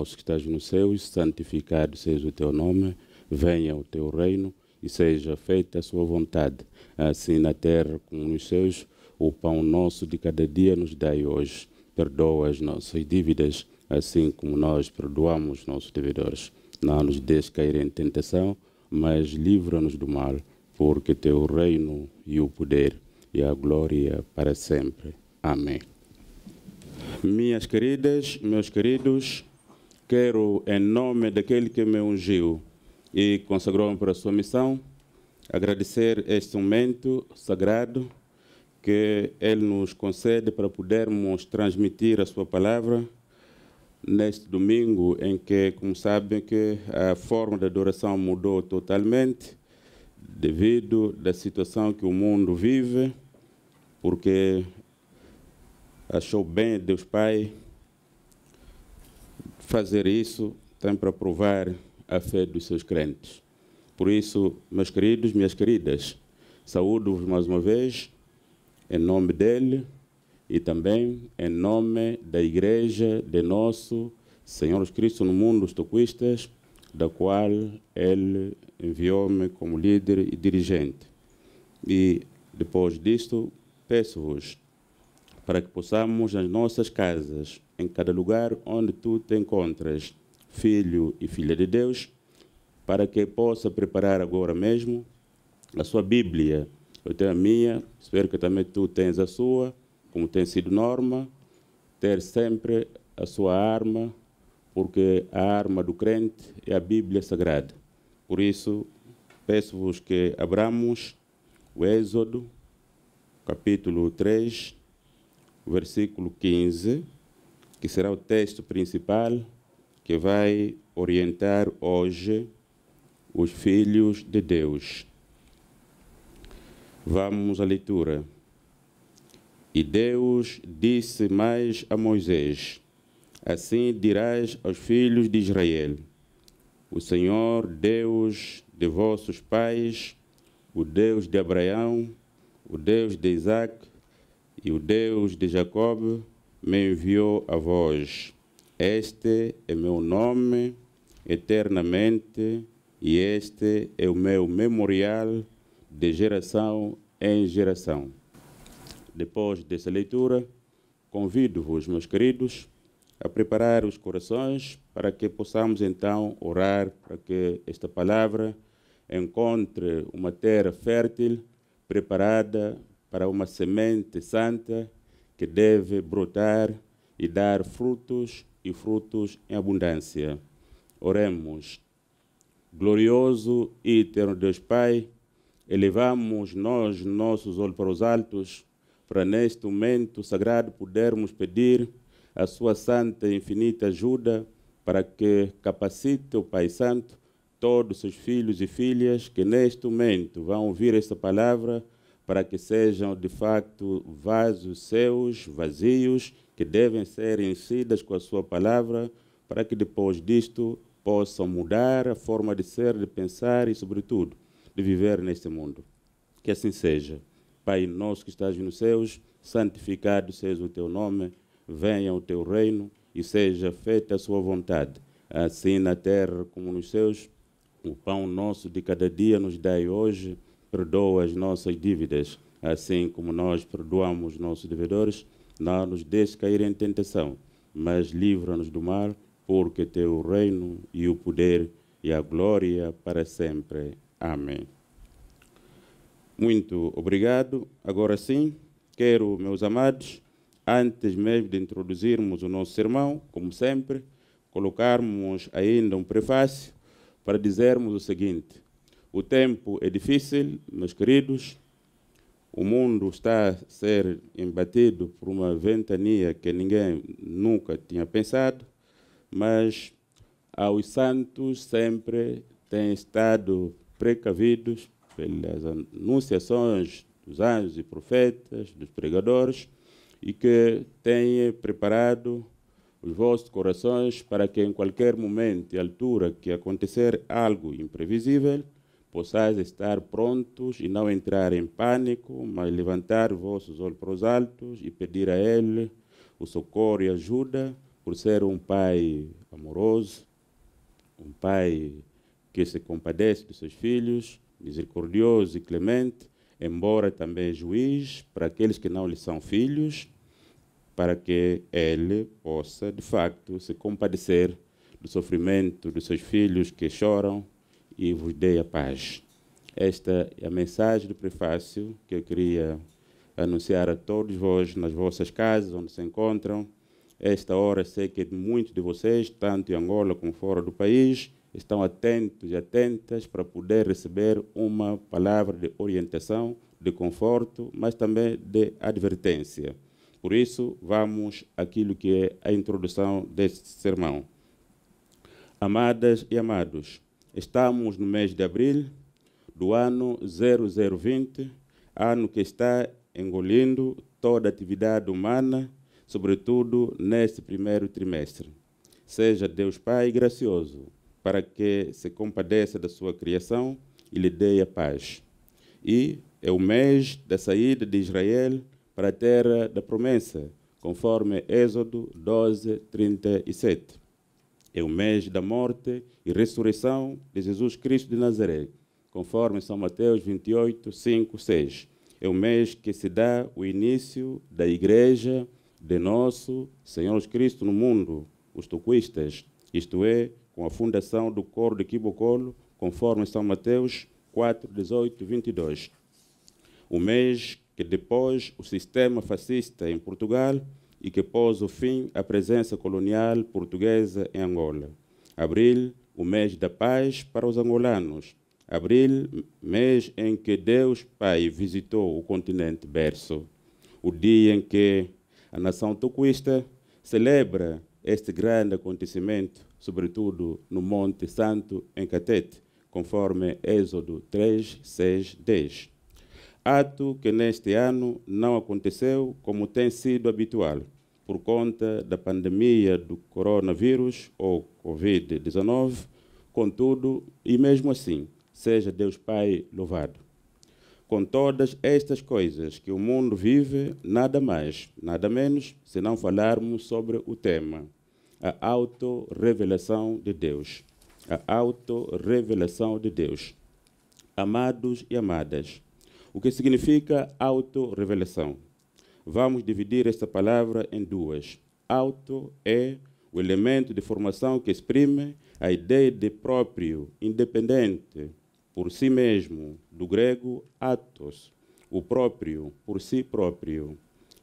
nosso que estás nos céus, santificado seja o teu nome, venha o teu reino e seja feita a sua vontade, assim na terra como nos céus. O pão nosso de cada dia nos dai hoje. Perdoa as nossas dívidas, assim como nós perdoamos nossos devedores. Não nos deixe cair em tentação, mas livra-nos do mal, porque teu reino e o poder e a glória para sempre. Amém. Minhas queridas, meus queridos, quero, em nome daquele que me ungiu e consagrou-me para a sua missão, agradecer este momento sagrado que Ele nos concede para podermos transmitir a sua palavra neste domingo em que, como sabem, que a forma de adoração mudou totalmente devido da situação que o mundo vive, porque achou bem Deus Pai fazer isso tem para provar a fé dos seus crentes. Por isso, meus queridos, minhas queridas, saúdo-vos mais uma vez, em nome dele e também em nome da Igreja de nosso Senhor Cristo no mundo, os toquistas, da qual ele enviou-me como líder e dirigente. E depois disto, peço-vos para que possamos, nas nossas casas, em cada lugar onde tu te encontras, filho e filha de Deus, para que possa preparar agora mesmo a sua Bíblia. Eu tenho a minha, espero que também tu tens a sua, como tem sido norma, ter sempre a sua arma, porque a arma do crente é a Bíblia Sagrada. Por isso, peço-vos que abramos o Êxodo, capítulo 3, versículo 15 que será o texto principal que vai orientar hoje os filhos de Deus. Vamos à leitura. E Deus disse mais a Moisés: Assim dirás aos filhos de Israel: O Senhor Deus de vossos pais, o Deus de Abraão, o Deus de Isaac e o Deus de Jacob, me enviou a vós. Este é meu nome eternamente, e este é o meu memorial de geração em geração. Depois dessa leitura, convido-vos, meus queridos, a preparar os corações para que possamos então orar para que esta palavra encontre uma terra fértil, preparada para uma semente santa que deve brotar e dar frutos e frutos em abundância. Oremos. Glorioso e eterno Deus Pai, elevamos nós nossos olhos para os altos, para neste momento sagrado pudermos pedir a sua santa e infinita ajuda para que capacite o Pai Santo todos os seus filhos e filhas que neste momento vão ouvir esta palavra para que sejam de facto vasos seus, vazios, que devem ser enchidas com a sua palavra, para que depois disto possam mudar a forma de ser, de pensar e, sobretudo, de viver neste mundo. Que assim seja. Pai nosso que estás nos céus, santificado seja o teu nome, venha o teu reino e seja feita a sua vontade, assim na terra como nos céus. O pão nosso de cada dia nos dai hoje perdoa as nossas dívidas, assim como nós perdoamos nossos devedores. Não nos deixe cair em tentação, mas livra-nos do mal, porque teu reino e o poder e a glória para sempre. Amém. Muito obrigado. Agora sim, quero, meus amados, antes mesmo de introduzirmos o nosso sermão, como sempre, colocarmos ainda um prefácio para dizermos o seguinte: o tempo é difícil, meus queridos. O mundo está a ser embatido por uma ventania que ninguém nunca tinha pensado, mas aos santos sempre têm estado precavidos pelas anunciações dos anjos e profetas, dos pregadores, e que têm preparado os vossos corações para que em qualquer momento e altura que acontecer algo imprevisível, possais estar prontos e não entrar em pânico, mas levantar vossos olhos para os altos e pedir a Ele o socorro e ajuda, por ser um Pai amoroso, um Pai que se compadece dos seus filhos, misericordioso e clemente, embora também juiz para aqueles que não lhe são filhos, para que Ele possa, de facto, se compadecer do sofrimento dos seus filhos que choram e vos dei a paz. Esta é a mensagem do prefácio que eu queria anunciar a todos vós nas vossas casas, onde se encontram. Esta hora sei que muitos de vocês, tanto em Angola como fora do país, estão atentos e atentas para poder receber uma palavra de orientação, de conforto, mas também de advertência. Por isso, vamos àquilo que é a introdução deste sermão. Amadas e amados, Estamos no mês de abril do ano 0020, ano que está engolindo toda a atividade humana, sobretudo neste primeiro trimestre. Seja Deus Pai gracioso, para que se compadeça da sua criação e lhe dê a paz. E é o mês da saída de Israel para a terra da promessa, conforme Êxodo 12, 37 é o mês da morte e ressurreição de Jesus Cristo de Nazaré, conforme São Mateus 28, 5, 6. É o mês que se dá o início da igreja de nosso Senhor Cristo no mundo, os tocuistas, isto é, com a fundação do coro de Quibocolo, conforme São Mateus 4, 18, 22. O mês que depois o sistema fascista em Portugal e que pôs o fim à presença colonial portuguesa em Angola. Abril, o mês da paz para os angolanos. Abril, mês em que Deus Pai visitou o continente berço. O dia em que a nação tucuista celebra este grande acontecimento, sobretudo no Monte Santo, em Catete, conforme Êxodo 3, 6, 10 ato que neste ano não aconteceu como tem sido habitual, por conta da pandemia do coronavírus ou Covid-19. Contudo, e mesmo assim, seja Deus Pai louvado. Com todas estas coisas que o mundo vive, nada mais, nada menos, se não falarmos sobre o tema, a autorrevelação de Deus. A autorrevelação de Deus. Amados e amadas, o que significa autorrevelação. Vamos dividir esta palavra em duas. Auto é o elemento de formação que exprime a ideia de próprio, independente, por si mesmo, do grego atos, o próprio, por si próprio.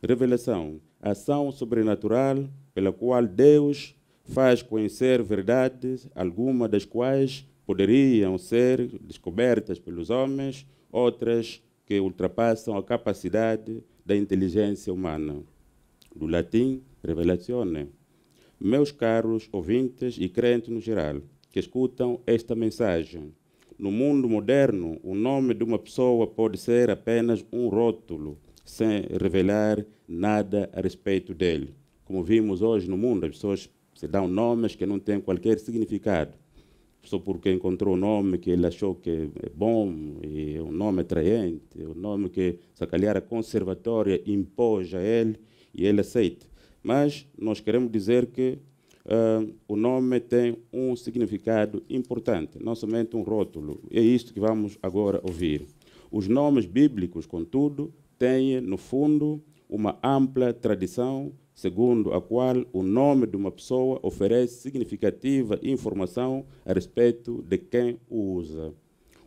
Revelação, ação sobrenatural pela qual Deus faz conhecer verdades, algumas das quais poderiam ser descobertas pelos homens, outras que ultrapassam a capacidade da inteligência humana. Do latim, revelazione. Meus caros ouvintes e crentes no geral, que escutam esta mensagem, no mundo moderno, o nome de uma pessoa pode ser apenas um rótulo, sem revelar nada a respeito dele. Como vimos hoje no mundo, as pessoas se dão nomes que não têm qualquer significado só porque encontrou um nome que ele achou que é bom, e um nome atraente, um nome que, se calhar, a conservatória impôs a ele e ele aceita. Mas nós queremos dizer que uh, o nome tem um significado importante, não somente um rótulo. É isto que vamos agora ouvir. Os nomes bíblicos, contudo, têm, no fundo, uma ampla tradição segundo a qual o nome de uma pessoa oferece significativa informação a respeito de quem o usa.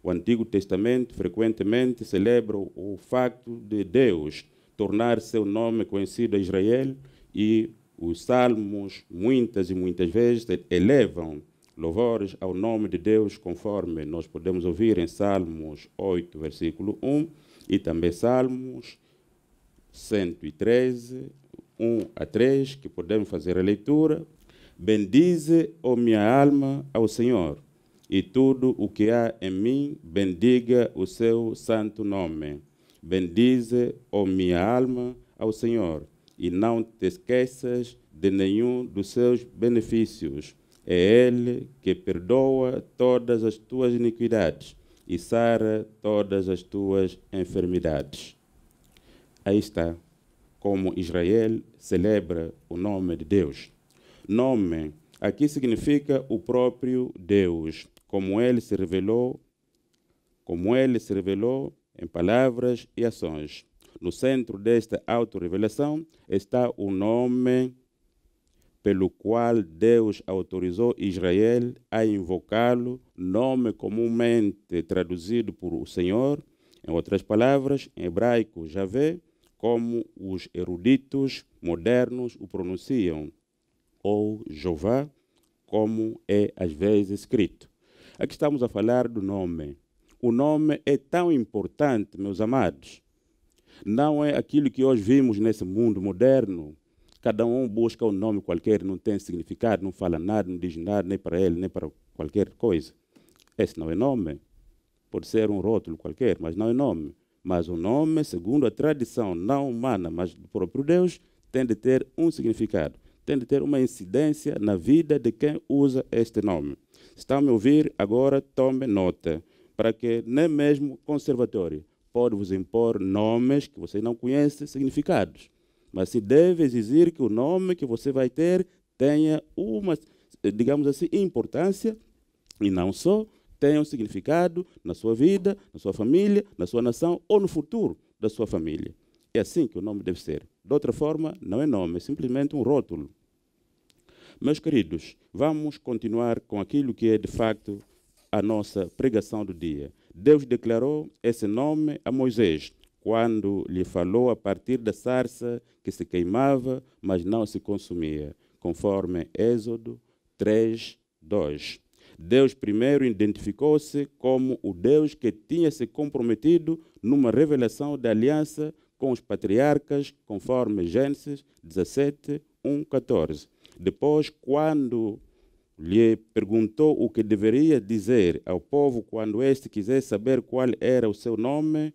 O Antigo Testamento frequentemente celebra o facto de Deus tornar seu nome conhecido a Israel e os salmos, muitas e muitas vezes, elevam louvores ao nome de Deus, conforme nós podemos ouvir em Salmos 8, versículo 1, e também Salmos 113, 1 a 3, que podemos fazer a leitura. Bendize, ó minha alma, ao Senhor, e tudo o que há em mim, bendiga o seu santo nome. Bendize, ó minha alma, ao Senhor, e não te esqueças de nenhum dos seus benefícios. É Ele que perdoa todas as tuas iniquidades e sara todas as tuas enfermidades. Aí está como Israel celebra o nome de Deus. Nome aqui significa o próprio Deus, como ele se revelou, como ele se revelou em palavras e ações. No centro desta autorrevelação está o nome pelo qual Deus autorizou Israel a invocá-lo, nome comumente traduzido por o Senhor, em outras palavras, em hebraico, Javé, como os eruditos modernos o pronunciam, ou Jeová, como é às vezes escrito. Aqui estamos a falar do nome. O nome é tão importante, meus amados. Não é aquilo que hoje vimos nesse mundo moderno. Cada um busca um nome qualquer, não tem significado, não fala nada, não diz nada, nem para ele, nem para qualquer coisa. Esse não é nome. Pode ser um rótulo qualquer, mas não é nome. Mas o nome, segundo a tradição não humana, mas do próprio Deus, tem de ter um significado, tem de ter uma incidência na vida de quem usa este nome. Se Está a me ouvir? Agora tome nota, para que nem mesmo conservatório pode vos impor nomes que você não conhece significados. Mas se deve exigir que o nome que você vai ter tenha uma, digamos assim, importância, e não só tenham significado na sua vida, na sua família, na sua nação ou no futuro da sua família. É assim que o nome deve ser. De outra forma, não é nome, é simplesmente um rótulo. Meus queridos, vamos continuar com aquilo que é de facto a nossa pregação do dia. Deus declarou esse nome a Moisés quando lhe falou a partir da sarça que se queimava, mas não se consumia, conforme Êxodo 3, 2. Deus primeiro identificou-se como o Deus que tinha se comprometido numa revelação da aliança com os patriarcas, conforme Gênesis 17, 1, 14. Depois, quando lhe perguntou o que deveria dizer ao povo quando este quisesse saber qual era o seu nome,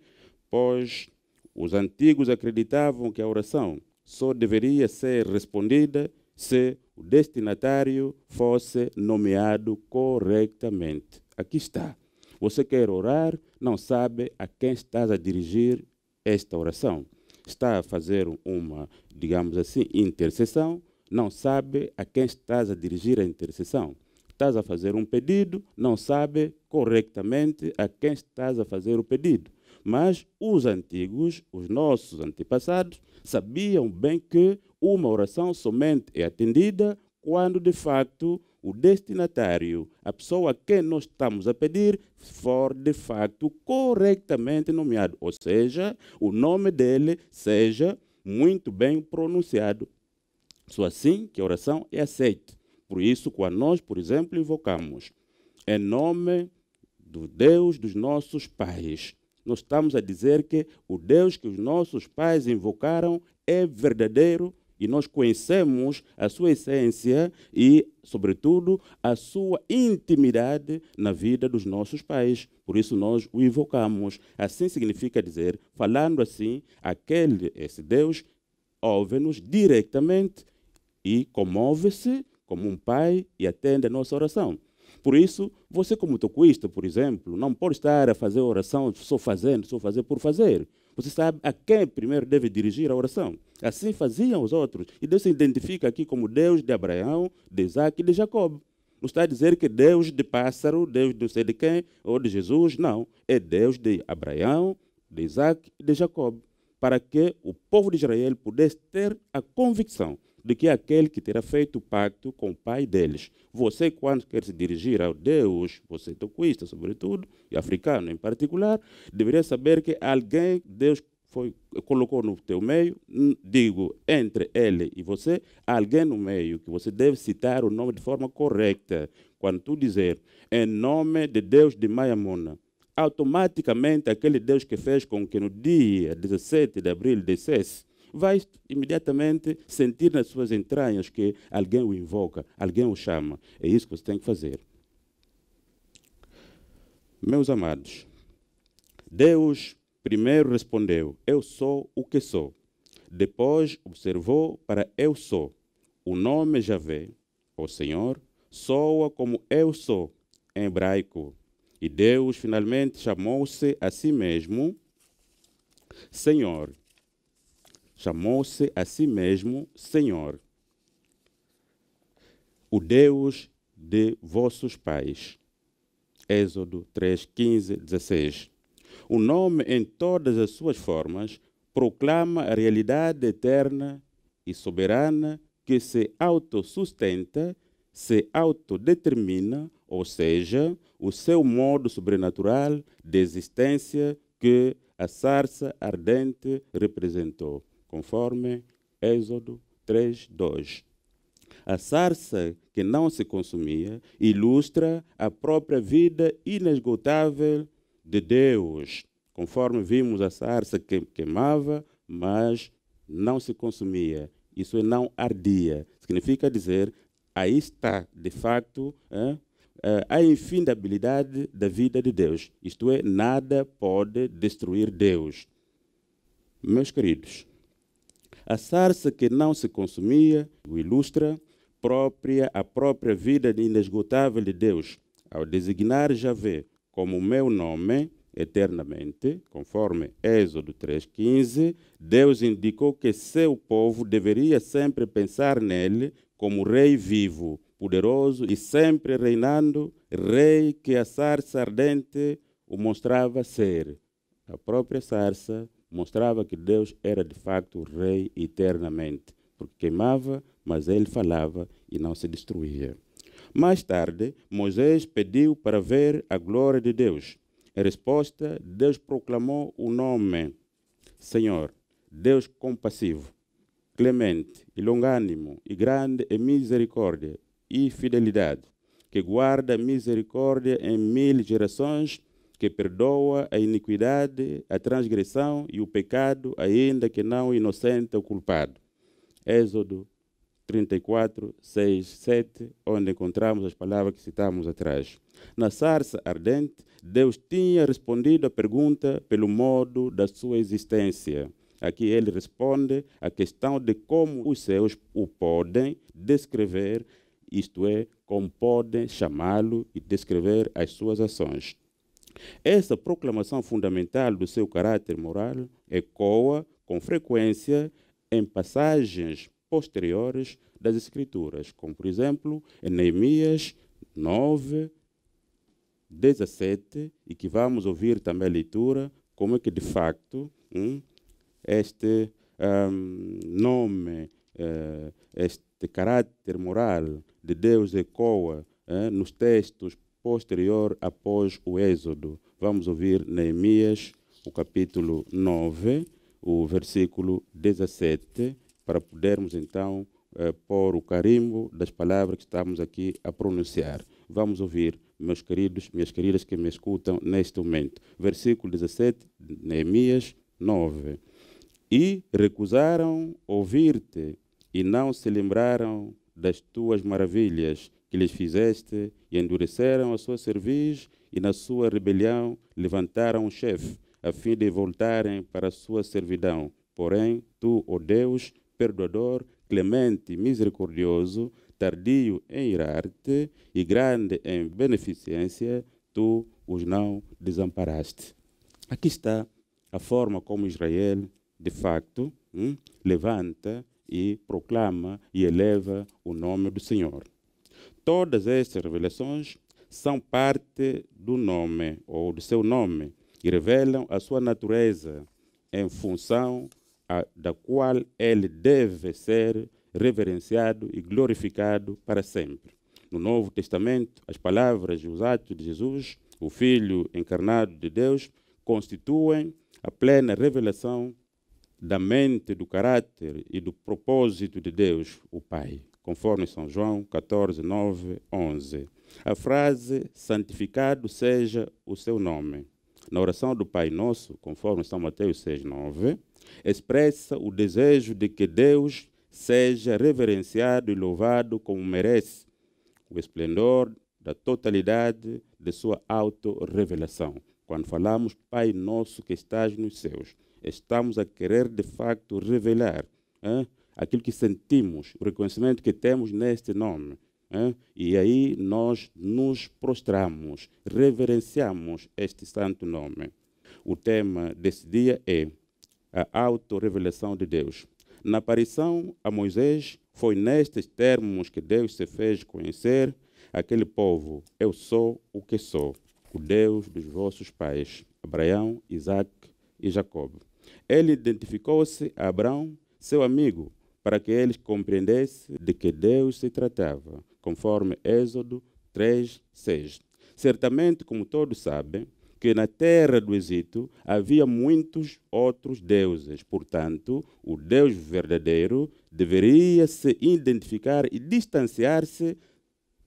pois os antigos acreditavam que a oração só deveria ser respondida se o destinatário fosse nomeado corretamente. Aqui está. Você quer orar, não sabe a quem estás a dirigir esta oração. Está a fazer uma, digamos assim, intercessão, não sabe a quem estás a dirigir a intercessão. Estás a fazer um pedido, não sabe corretamente a quem estás a fazer o pedido. Mas os antigos, os nossos antepassados, sabiam bem que uma oração somente é atendida quando de facto o destinatário, a pessoa a quem nós estamos a pedir, for de facto corretamente nomeado, ou seja, o nome dele seja muito bem pronunciado. Só assim que a oração é aceita. Por isso, quando nós, por exemplo, invocamos em nome do Deus dos nossos pais, nós estamos a dizer que o Deus que os nossos pais invocaram é verdadeiro e nós conhecemos a sua essência e, sobretudo, a sua intimidade na vida dos nossos pais. Por isso nós o invocamos. Assim significa dizer, falando assim, aquele, esse Deus, ouve-nos diretamente e comove-se como um pai e atende a nossa oração. Por isso, você como tocuista, por exemplo, não pode estar a fazer oração só fazendo, só fazer por fazer. Você sabe a quem primeiro deve dirigir a oração. Assim faziam os outros. E Deus se identifica aqui como Deus de Abraão, de Isaac e de Jacob. Não está a dizer que Deus de pássaro, Deus não sei de quem, ou de Jesus, não. É Deus de Abraão, de Isaac e de Jacob. Para que o povo de Israel pudesse ter a convicção de que aquele que terá feito o pacto com o pai deles. Você, quando quer se dirigir ao Deus, você tocuista, sobretudo, e africano em particular, deveria saber que alguém, Deus foi, colocou no teu meio, hum, digo, entre ele e você, alguém no meio que você deve citar o nome de forma correta. Quando tu dizer, em nome de Deus de Mona. automaticamente aquele Deus que fez com que no dia 17 de abril dissesse, vai imediatamente sentir nas suas entranhas que alguém o invoca, alguém o chama. É isso que você tem que fazer. Meus amados, Deus primeiro respondeu: Eu sou o que sou. Depois observou para eu sou. O nome Javé, o Senhor, soa como eu sou, em hebraico. E Deus finalmente chamou-se a si mesmo Senhor chamou-se a si mesmo Senhor, o Deus de vossos pais. Êxodo 3, 15, 16. O nome, em todas as suas formas, proclama a realidade eterna e soberana que se autossustenta, se autodetermina, ou seja, o seu modo sobrenatural de existência que a sarça ardente representou conforme Êxodo 3, 2. A sarça que não se consumia ilustra a própria vida inesgotável de Deus, conforme vimos a sarça que queimava, mas não se consumia. Isso não ardia. Significa dizer, aí está, de facto, é, é, a infinidade da vida de Deus. Isto é, nada pode destruir Deus. Meus queridos, a sarça que não se consumia o ilustra própria a própria vida inesgotável de Deus, ao designar Javé como meu nome eternamente, conforme Êxodo 3:15, Deus indicou que seu povo deveria sempre pensar nele como rei vivo, poderoso e sempre reinando, rei que a sarça ardente o mostrava ser. A própria sarça mostrava que Deus era de facto rei eternamente, porque queimava, mas ele falava e não se destruía. Mais tarde, Moisés pediu para ver a glória de Deus. Em resposta, Deus proclamou o nome Senhor, Deus compassivo, clemente e longânimo, e grande em misericórdia e fidelidade, que guarda misericórdia em mil gerações que perdoa a iniquidade, a transgressão e o pecado, ainda que não inocente o culpado. Êxodo 34, 6, 7, onde encontramos as palavras que citamos atrás. Na sarça ardente, Deus tinha respondido à pergunta pelo modo da sua existência. Aqui ele responde à questão de como os seus o podem descrever, isto é, como podem chamá-lo e descrever as suas ações. Essa proclamação fundamental do seu caráter moral ecoa com frequência em passagens posteriores das Escrituras, como por exemplo em Neemias 9, 17, e que vamos ouvir também a leitura, como é que de facto hum, este hum, nome, uh, este caráter moral de Deus ecoa uh, nos textos posterior após o Êxodo. Vamos ouvir Neemias, o capítulo 9, o versículo 17, para podermos então eh, pôr o carimbo das palavras que estamos aqui a pronunciar. Vamos ouvir, meus queridos, minhas queridas que me escutam neste momento. Versículo 17, Neemias 9. E recusaram ouvir-te, e não se lembraram das tuas maravilhas, que lhes fizeste, e endureceram a sua cerviz, e na sua rebelião levantaram um chefe, a fim de voltarem para a sua servidão. Porém, tu, ó oh Deus, perdoador, clemente, misericordioso, tardio em irar-te e grande em beneficência, tu os não desamparaste. Aqui está a forma como Israel, de facto, hum, levanta e proclama e eleva o nome do Senhor todas estas revelações são parte do nome ou do seu nome e revelam a sua natureza em função a, da qual ele deve ser reverenciado e glorificado para sempre. No Novo Testamento, as palavras e os atos de Jesus, o Filho encarnado de Deus, constituem a plena revelação da mente, do caráter e do propósito de Deus, o Pai conforme São João 14, 9, 11. A frase santificado seja o seu nome, na oração do Pai Nosso, conforme São Mateus 6, 9, expressa o desejo de que Deus seja reverenciado e louvado como merece o esplendor da totalidade de sua autorrevelação. Quando falamos Pai Nosso que estás nos céus, estamos a querer de facto revelar hein, aquilo que sentimos, o reconhecimento que temos neste nome. E aí nós nos prostramos, reverenciamos este santo nome. O tema desse dia é a autorrevelação de Deus. Na aparição a Moisés, foi nestes termos que Deus se fez conhecer aquele povo: Eu sou o que sou, o Deus dos vossos pais, Abraão, Isaac e Jacob. Ele identificou-se a Abraão, seu amigo, para que eles compreendessem de que Deus se tratava, conforme Êxodo 3:6. Certamente, como todos sabem, que na terra do Egito havia muitos outros deuses. Portanto, o Deus verdadeiro deveria se identificar e distanciar-se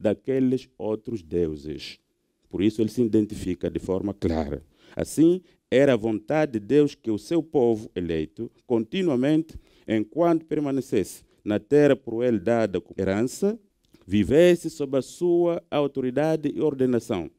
daqueles outros deuses. Por isso ele se identifica de forma clara. Assim, era a vontade de Deus que o seu povo eleito continuamente enquanto permanecesse na terra por ele dada como herança, vivesse sob a sua autoridade e ordenação.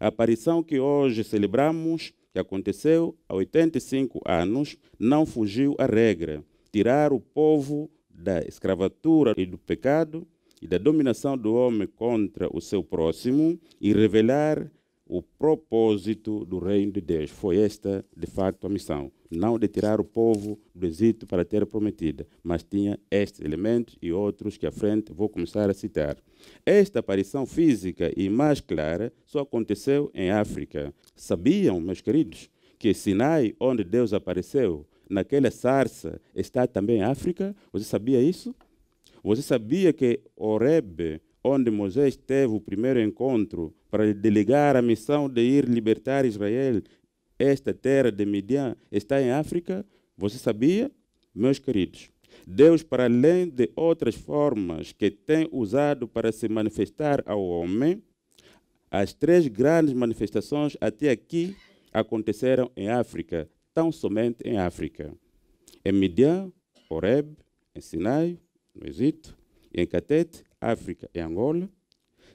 A aparição que hoje celebramos, que aconteceu há 85 anos, não fugiu à regra: tirar o povo da escravatura e do pecado e da dominação do homem contra o seu próximo e revelar o propósito do reino de Deus. Foi esta, de facto, a missão. Não de tirar o povo do Egito para a terra prometida, mas tinha estes elementos e outros que à frente vou começar a citar. Esta aparição física e mais clara só aconteceu em África. Sabiam, meus queridos, que Sinai, onde Deus apareceu, naquela sarça, está também em África? Você sabia isso? Você sabia que Oreb, onde Moisés teve o primeiro encontro para delegar a missão de ir libertar Israel, esta terra de Midian está em África? Você sabia? Meus queridos, Deus, para além de outras formas que tem usado para se manifestar ao homem, as três grandes manifestações até aqui aconteceram em África, tão somente em África. Em Midian, Horeb, em Sinai, no Egito, em Catete África e Angola,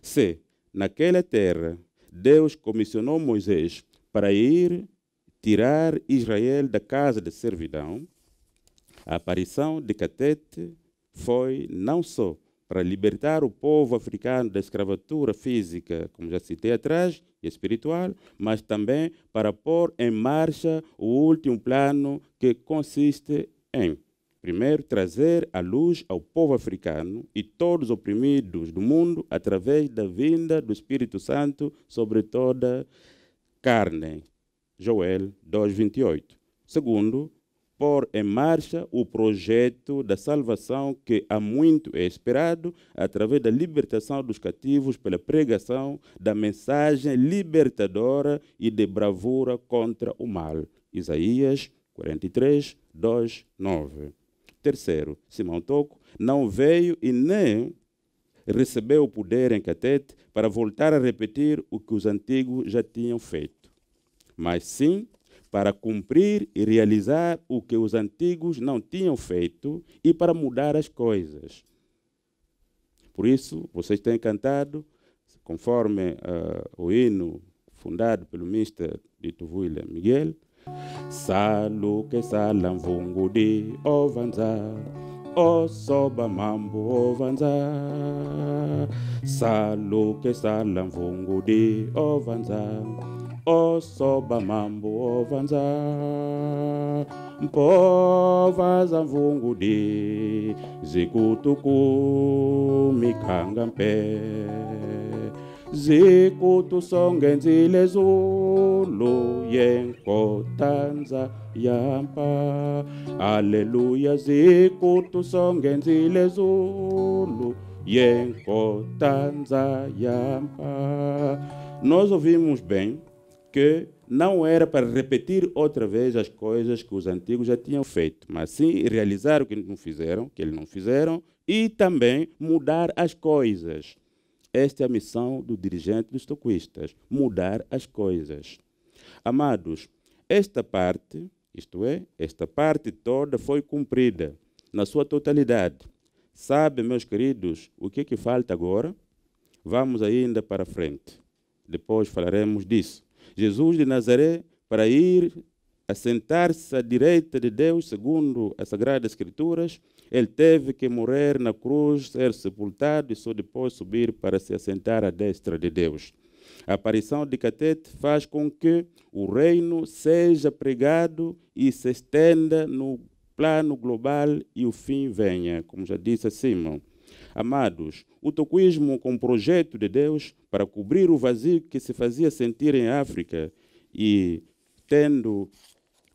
se naquela terra Deus comissionou Moisés para ir tirar Israel da casa de servidão, a aparição de Catete foi não só para libertar o povo africano da escravatura física, como já citei atrás, e espiritual, mas também para pôr em marcha o último plano que consiste em Primeiro, trazer a luz ao povo africano e todos oprimidos do mundo através da vinda do Espírito Santo sobre toda carne. Joel 2:28. Segundo, pôr em marcha o projeto da salvação que há muito é esperado através da libertação dos cativos pela pregação da mensagem libertadora e de bravura contra o mal. Isaías 43, 2, 9. Terceiro, Simão Toco não veio e nem recebeu o poder em Catete para voltar a repetir o que os antigos já tinham feito, mas sim para cumprir e realizar o que os antigos não tinham feito e para mudar as coisas. Por isso, vocês têm cantado, conforme uh, o hino fundado pelo ministro Dito Vuila Miguel, saluke salam mvungudi ovanza osoba mambo ovanza saluke salam mvungudi ovanza osoba mambo ovanza mpova za mvungudi zikutuku mikanga zikuthi usonge nzile zulu yenkotanza yampa aleluya zikuthi usonge nzile zulu yenkotanza yampa nós ouvimos bem que não era para repetir outra vez as coisas que os antigos já tinham feito, mas sim realizar o que não fizeram, que eles não fizeram, e também mudar as coisas esta é a missão do dirigente dos toquistas, mudar as coisas. Amados, esta parte, isto é, esta parte toda foi cumprida na sua totalidade. Sabe, meus queridos, o que, é que falta agora? Vamos ainda para frente. Depois falaremos disso. Jesus de Nazaré, para ir assentar-se à direita de Deus, segundo as Sagradas Escrituras, ele teve que morrer na cruz, ser sepultado e só depois subir para se assentar à destra de Deus. A aparição de Catete faz com que o reino seja pregado e se estenda no plano global e o fim venha, como já disse acima. Amados, o toquismo como projeto de Deus para cobrir o vazio que se fazia sentir em África e tendo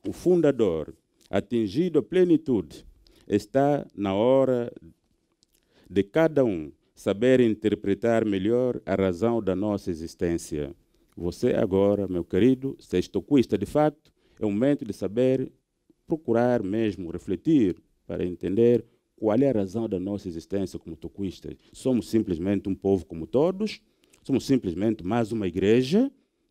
o fundador, atingido a plenitude, está na hora de cada um saber interpretar melhor a razão da nossa existência. Você agora, meu querido toquista de facto, é o momento de saber procurar mesmo, refletir, para entender qual é a razão da nossa existência como toquistas. Somos simplesmente um povo como todos, somos simplesmente mais uma igreja,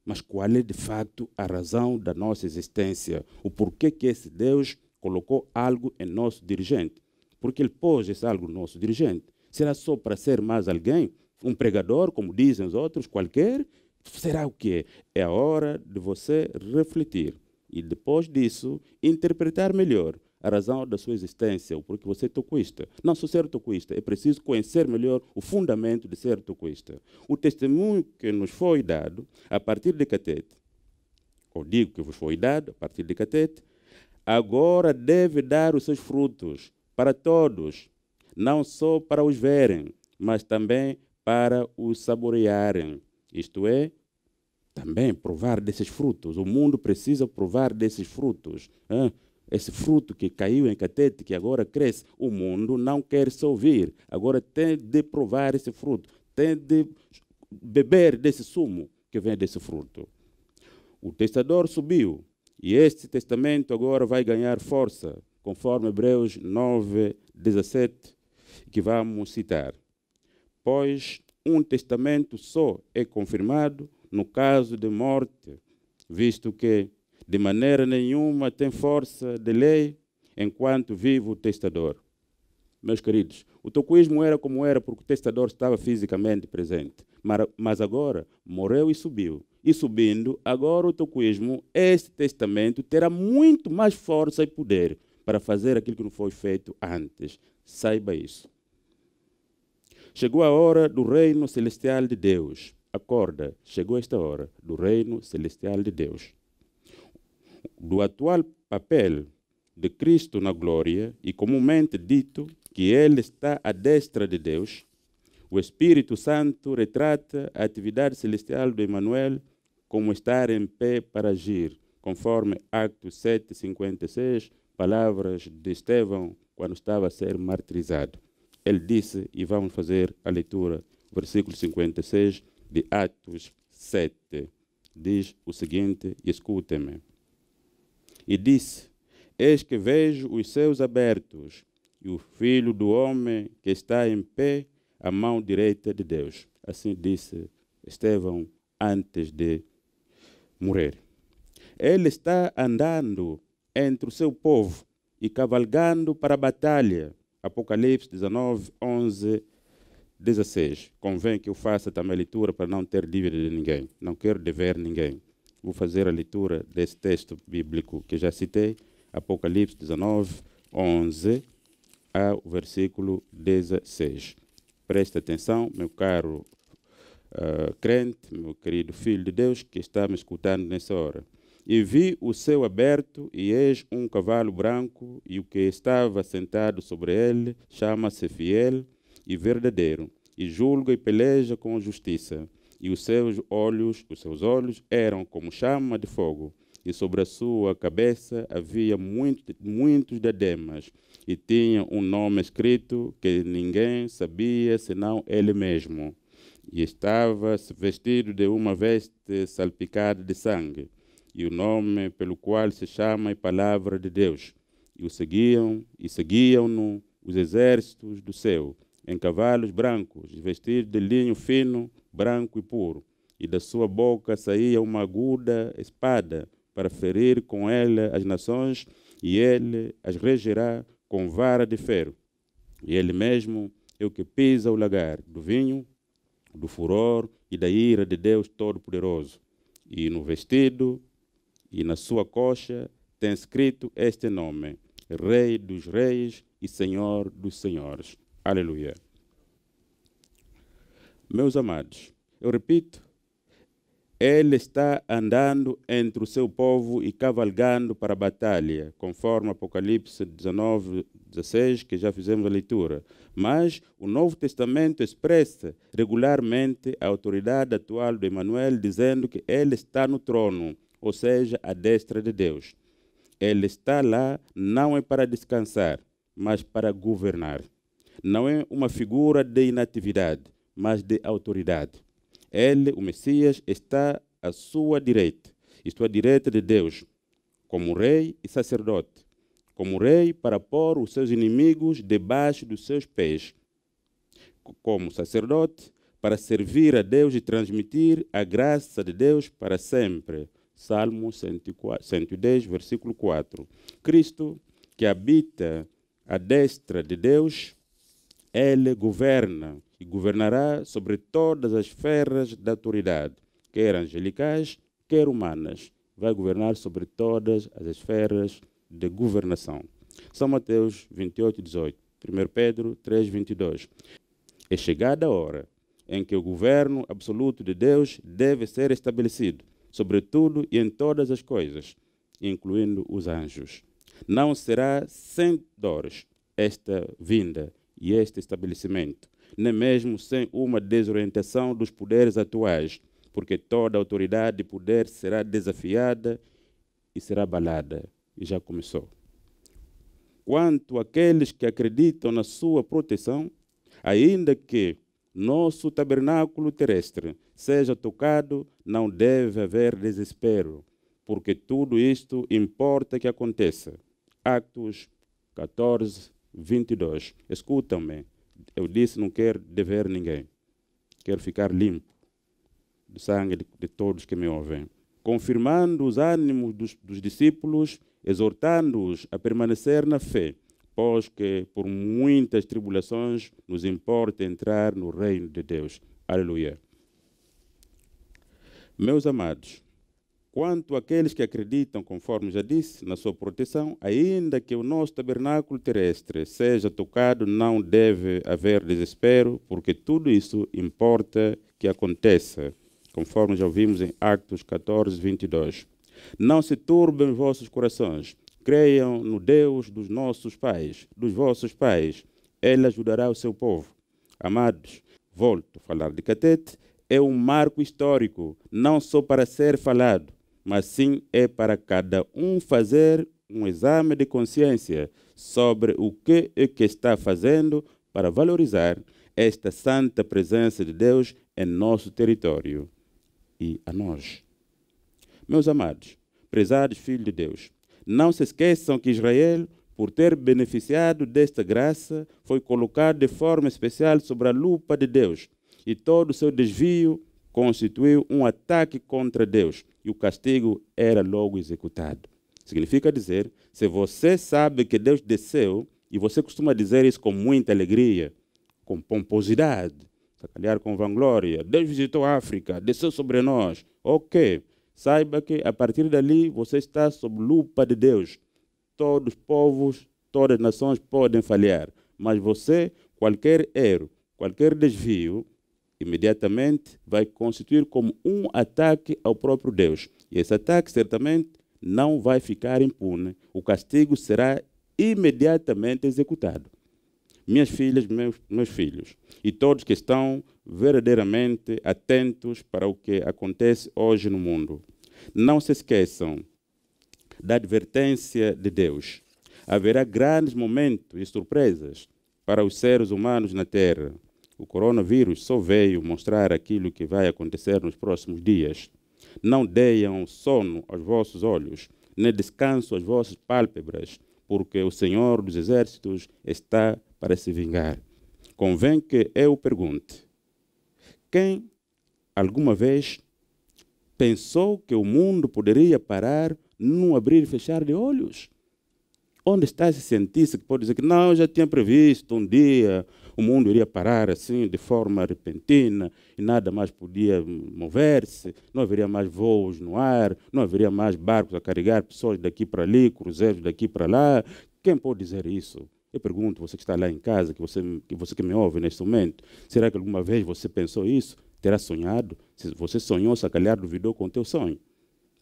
mas qual é de facto a razão da nossa existência, o porquê que esse Deus colocou algo em nosso dirigente. Porque ele pôs esse algo no nosso dirigente. Será só para ser mais alguém? Um pregador, como dizem os outros, qualquer? Será o quê? É a hora de você refletir e depois disso interpretar melhor a razão da sua existência, o porquê você é tocuista. Não sou ser tocuista, é preciso conhecer melhor o fundamento de ser tocuista. O testemunho que nos foi dado a partir de Catete, ou digo que vos foi dado a partir de Catete, agora deve dar os seus frutos para todos, não só para os verem, mas também para os saborearem. Isto é, também provar desses frutos. O mundo precisa provar desses frutos. Hein? Esse fruto que caiu em catete, que agora cresce, o mundo não quer se ouvir. Agora tem de provar esse fruto, tem de beber desse sumo que vem desse fruto. O testador subiu, e este testamento agora vai ganhar força, conforme Hebreus 9, 17, que vamos citar. Pois um testamento só é confirmado no caso de morte, visto que de maneira nenhuma tem força de lei enquanto vive o testador. Meus queridos, o tocuísmo era como era porque o testador estava fisicamente presente, mas agora morreu e subiu. E subindo, agora o tocuísmo, este testamento, terá muito mais força e poder para fazer aquilo que não foi feito antes. Saiba isso. Chegou a hora do reino celestial de Deus. Acorda, chegou esta hora do reino celestial de Deus do atual papel de Cristo na glória e comumente dito que ele está à destra de Deus, o Espírito Santo retrata a atividade celestial do Emmanuel como estar em pé para agir, conforme Actos 7:56, palavras de Estevão quando estava a ser martirizado. Ele disse, e vamos fazer a leitura, versículo 56 de Atos 7. Diz o seguinte, escutem-me. E disse: Eis que vejo os céus abertos e o filho do homem que está em pé à mão direita de Deus. Assim disse Estevão antes de morrer. Ele está andando entre o seu povo e cavalgando para a batalha. Apocalipse 19, 11, 16. Convém que eu faça também a leitura para não ter dívida de ninguém. Não quero dever ninguém vou fazer a leitura desse texto bíblico que já citei, Apocalipse 19, 11 ao versículo 16. Preste atenção, meu caro uh, crente, meu querido filho de Deus que está me escutando nessa hora. E vi o céu aberto, e eis um cavalo branco, e o que estava sentado sobre ele chama-se Fiel e Verdadeiro, e julga e peleja com justiça e os seus olhos, os seus olhos eram como chama de fogo, e sobre a sua cabeça havia muito, muitos diademas, e tinha um nome escrito que ninguém sabia senão ele mesmo. E estava vestido de uma veste salpicada de sangue, e o nome pelo qual se chama é Palavra de Deus. E o seguiam, e seguiam-no os exércitos do céu em cavalos brancos, vestidos de linho fino, branco e puro, e da sua boca saía uma aguda espada para ferir com ela as nações, e ele as regerá com vara de ferro. E ele mesmo é o que pisa o lagar do vinho, do furor e da ira de Deus Todo-Poderoso. E no vestido e na sua coxa tem escrito este nome: Rei dos Reis e Senhor dos Senhores. Aleluia. Meus amados, eu repito, ele está andando entre o seu povo e cavalgando para a batalha, conforme Apocalipse 19, 16, que já fizemos a leitura. Mas o Novo Testamento expressa regularmente a autoridade atual de Emmanuel, dizendo que ele está no trono, ou seja, à destra de Deus. Ele está lá não é para descansar, mas para governar não é uma figura de inatividade, mas de autoridade. Ele, o Messias, está à sua direita, isto é, à direita de Deus, como rei e sacerdote, como rei para pôr os seus inimigos debaixo dos seus pés, como sacerdote para servir a Deus e transmitir a graça de Deus para sempre. Salmo 110, versículo 4. Cristo, que habita à destra de Deus, ele governa e governará sobre todas as esferas da autoridade, quer angelicais, quer humanas. Vai governar sobre todas as esferas de governação. São Mateus 28, 18. 1 Pedro 3, 22. É chegada a hora em que o governo absoluto de Deus deve ser estabelecido, sobretudo e em todas as coisas, incluindo os anjos. Não será sem dores esta vinda e este estabelecimento, nem mesmo sem uma desorientação dos poderes atuais, porque toda autoridade e poder será desafiada e será abalada. E já começou. Quanto àqueles que acreditam na sua proteção, ainda que nosso tabernáculo terrestre seja tocado, não deve haver desespero, porque tudo isto importa que aconteça. Actos 14, 22. Escutam-me. Eu disse: não quero dever ninguém. Quero ficar limpo do sangue de, de todos que me ouvem. Confirmando os ânimos dos, dos discípulos, exortando-os a permanecer na fé, pois que por muitas tribulações nos importa entrar no reino de Deus. Aleluia. Meus amados, Quanto àqueles que acreditam, conforme já disse, na sua proteção, ainda que o nosso tabernáculo terrestre seja tocado, não deve haver desespero, porque tudo isso importa que aconteça, conforme já ouvimos em Actos 14, 22. Não se turbem vossos corações, creiam no Deus dos nossos pais, dos vossos pais, ele ajudará o seu povo. Amados, volto a falar de Catete, é um marco histórico, não só para ser falado, mas sim é para cada um fazer um exame de consciência sobre o que é que está fazendo para valorizar esta santa presença de Deus em nosso território e a nós. Meus amados, prezados filhos de Deus, não se esqueçam que Israel, por ter beneficiado desta graça, foi colocado de forma especial sobre a lupa de Deus, e todo o seu desvio constituiu um ataque contra Deus, o castigo era logo executado. Significa dizer, se você sabe que Deus desceu, e você costuma dizer isso com muita alegria, com pomposidade, calhar com vanglória, Deus visitou a África, desceu sobre nós, ok, saiba que a partir dali você está sob lupa de Deus. Todos os povos, todas as nações podem falhar, mas você, qualquer erro, qualquer desvio, imediatamente vai constituir como um ataque ao próprio Deus. E esse ataque certamente não vai ficar impune. O castigo será imediatamente executado. Minhas filhas, meus, meus filhos, e todos que estão verdadeiramente atentos para o que acontece hoje no mundo, não se esqueçam da advertência de Deus. Haverá grandes momentos e surpresas para os seres humanos na Terra o coronavírus só veio mostrar aquilo que vai acontecer nos próximos dias. Não deiam sono aos vossos olhos, nem descanso às vossas pálpebras, porque o Senhor dos Exércitos está para se vingar. Convém que eu pergunte: quem alguma vez pensou que o mundo poderia parar num abrir e fechar de olhos? Onde está esse cientista que pode dizer que não, eu já tinha previsto um dia o mundo iria parar assim de forma repentina e nada mais podia mover-se, não haveria mais voos no ar, não haveria mais barcos a carregar pessoas daqui para ali, cruzeiros daqui para lá. Quem pode dizer isso? Eu pergunto, você que está lá em casa, que você, que você que me ouve neste momento, será que alguma vez você pensou isso? Terá sonhado? Se você sonhou, calhar duvidou com o teu sonho.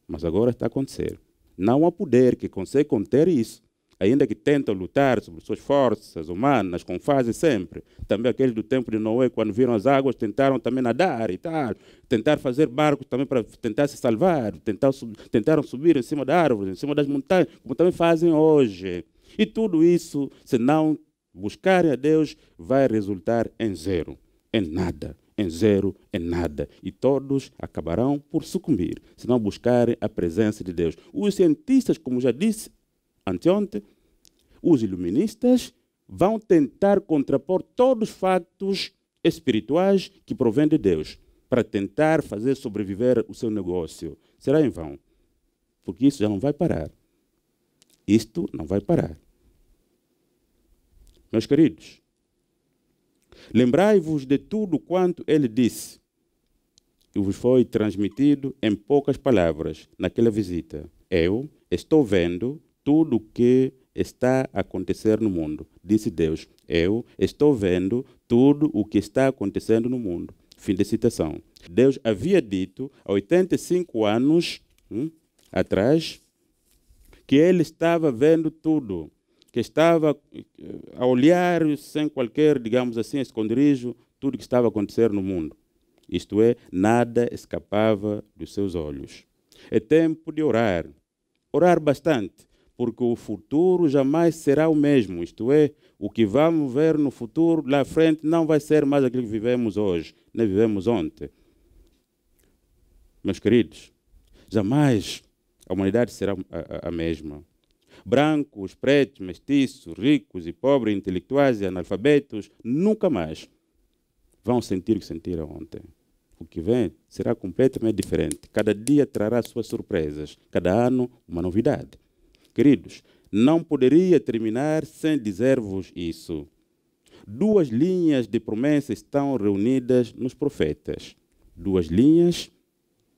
Mas agora está acontecendo. Não há poder que consegue conter isso ainda que tentam lutar sobre suas forças humanas, como fazem sempre. Também aqueles do tempo de Noé, quando viram as águas, tentaram também nadar e tal, tentar fazer barcos também para tentar se salvar, tentar, tentaram subir em cima das árvores, em cima das montanhas, como também fazem hoje. E tudo isso, se não buscarem a Deus, vai resultar em zero, em nada em zero, em nada. E todos acabarão por sucumbir, se não buscarem a presença de Deus. Os cientistas, como já disse, anteontem, os iluministas vão tentar contrapor todos os fatos espirituais que provêm de Deus para tentar fazer sobreviver o seu negócio. Será em vão, porque isso já não vai parar. Isto não vai parar. Meus queridos, lembrai-vos de tudo quanto ele disse e vos foi transmitido em poucas palavras naquela visita. Eu estou vendo tudo o que está a acontecer no mundo. Disse Deus: Eu estou vendo tudo o que está acontecendo no mundo. Fim de citação. Deus havia dito há 85 anos hum, atrás que ele estava vendo tudo, que estava eh, a olhar sem qualquer, digamos assim, esconderijo, tudo que estava a acontecer no mundo. Isto é, nada escapava dos seus olhos. É tempo de orar. Orar bastante porque o futuro jamais será o mesmo. Isto é, o que vamos ver no futuro, lá à frente, não vai ser mais aquilo que vivemos hoje, nem vivemos ontem. Meus queridos, jamais a humanidade será a, a, a mesma. Brancos, pretos, mestiços, ricos e pobres, intelectuais e analfabetos, nunca mais vão sentir o que sentiram ontem. O que vem será completamente diferente. Cada dia trará suas surpresas, cada ano uma novidade. Queridos, não poderia terminar sem dizer-vos isso. Duas linhas de promessa estão reunidas nos profetas. Duas linhas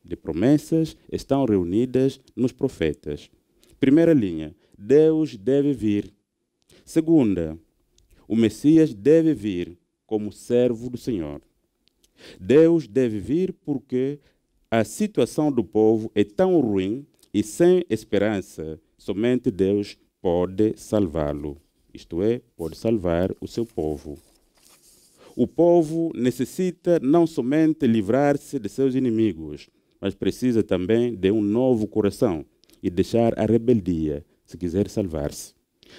de promessas estão reunidas nos profetas. Primeira linha: Deus deve vir. Segunda: o Messias deve vir como servo do Senhor. Deus deve vir porque a situação do povo é tão ruim e sem esperança Somente Deus pode salvá-lo, isto é, pode salvar o seu povo. O povo necessita não somente livrar-se de seus inimigos, mas precisa também de um novo coração e deixar a rebeldia se quiser salvar-se.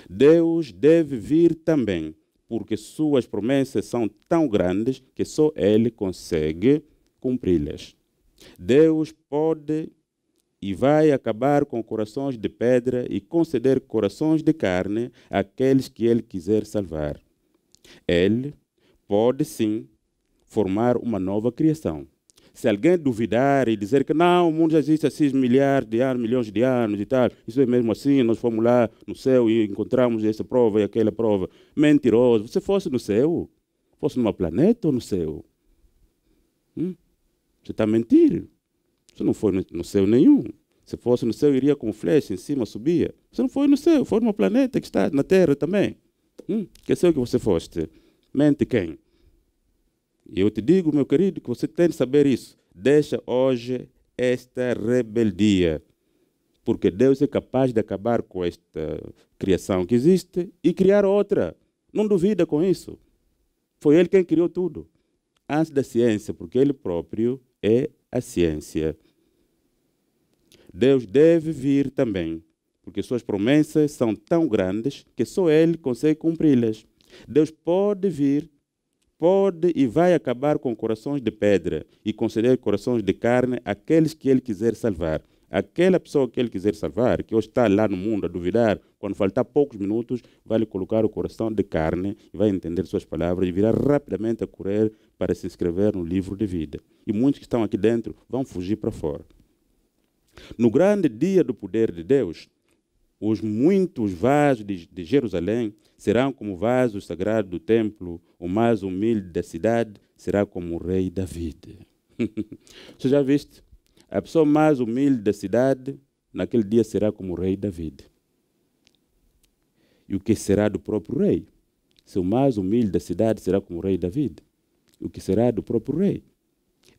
Deus deve vir também, porque suas promessas são tão grandes que só Ele consegue cumpri-las. Deus pode e vai acabar com corações de pedra e conceder corações de carne àqueles que ele quiser salvar. Ele pode sim formar uma nova criação. Se alguém duvidar e dizer que não, o mundo já existe há 6 milhares de anos, milhões de anos e tal, isso é mesmo assim, nós fomos lá no céu e encontramos essa prova e aquela prova. Mentiroso. Você fosse no céu, fosse numa planeta ou no céu? Hum? Você está mentindo. Você não foi no céu nenhum. Se fosse no céu, iria com flecha em cima, subia. Você não foi no céu, foi no planeta que está na Terra também. Hum, que céu que você foste? Mente quem? E eu te digo, meu querido, que você tem de saber isso. Deixa hoje esta rebeldia. Porque Deus é capaz de acabar com esta criação que existe e criar outra. Não duvida com isso. Foi Ele quem criou tudo. Antes da ciência, porque Ele próprio é a ciência. Deus deve vir também, porque suas promessas são tão grandes que só Ele consegue cumpri-las. Deus pode vir, pode e vai acabar com corações de pedra e conceder corações de carne àqueles que Ele quiser salvar. Aquela pessoa que Ele quiser salvar, que hoje está lá no mundo a duvidar, quando faltar poucos minutos, vai lhe colocar o coração de carne e vai entender suas palavras e virá rapidamente a correr para se inscrever no livro de vida. E muitos que estão aqui dentro vão fugir para fora. No grande dia do poder de Deus, os muitos vasos de, de Jerusalém serão como vasos sagrados do templo, o mais humilde da cidade será como o rei David. Você já viste? A pessoa mais humilde da cidade, naquele dia será como o rei David. E o que será do próprio rei? Se o mais humilde da cidade será como o rei David, o que será do próprio rei?